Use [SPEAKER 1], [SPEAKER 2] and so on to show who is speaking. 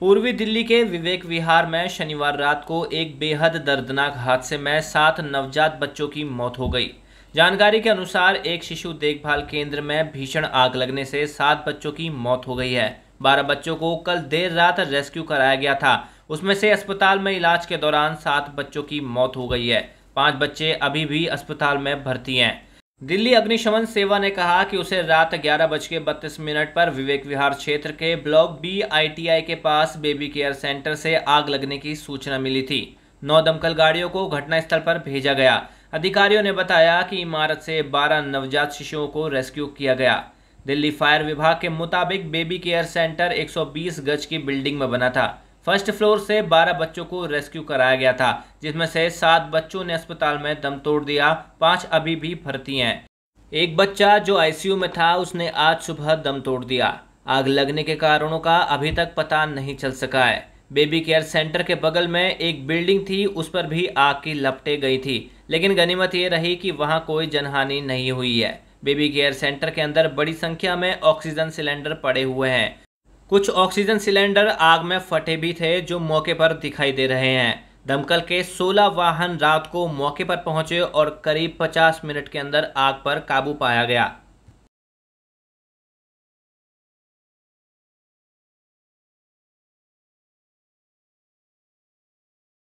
[SPEAKER 1] पूर्वी दिल्ली के विवेक विहार में शनिवार रात को एक बेहद दर्दनाक हादसे में सात नवजात बच्चों की मौत हो गई जानकारी के अनुसार एक शिशु देखभाल केंद्र में भीषण आग लगने से सात बच्चों की मौत हो गई है बारह बच्चों को कल देर रात रेस्क्यू कराया गया था उसमें से अस्पताल में इलाज के दौरान सात बच्चों की मौत हो गई है पांच बच्चे अभी भी अस्पताल में भर्ती हैं दिल्ली अग्निशमन सेवा ने कहा कि उसे रात ग्यारह बज के बत्तीस मिनट पर विवेक विहार क्षेत्र के ब्लॉक बी आईटीआई के पास बेबी केयर सेंटर से आग लगने की सूचना मिली थी नौ दमकल गाड़ियों को घटनास्थल पर भेजा गया अधिकारियों ने बताया कि इमारत से 12 नवजात शिशुओं को रेस्क्यू किया गया दिल्ली फायर विभाग के मुताबिक बेबी केयर सेंटर 120 गज की बिल्डिंग में बना था फर्स्ट फ्लोर से 12 बच्चों को रेस्क्यू कराया गया था जिसमें से सात बच्चों ने अस्पताल में दम तोड़ दिया पांच अभी भी भर्ती हैं एक बच्चा जो आईसीयू में था उसने आज सुबह दम तोड़ दिया आग लगने के कारणों का अभी तक पता नहीं चल सका है बेबी केयर सेंटर के बगल में एक बिल्डिंग थी उस पर भी आग की लपटे गई थी लेकिन गनीमत ये रही कि वहाँ कोई जनहानि नहीं हुई है बेबी केयर सेंटर के अंदर बड़ी संख्या में ऑक्सीजन सिलेंडर पड़े हुए हैं कुछ ऑक्सीजन सिलेंडर आग में फटे भी थे जो मौके पर दिखाई दे रहे हैं दमकल के 16 वाहन रात को मौके पर पहुंचे और करीब 50 मिनट के अंदर आग पर काबू पाया गया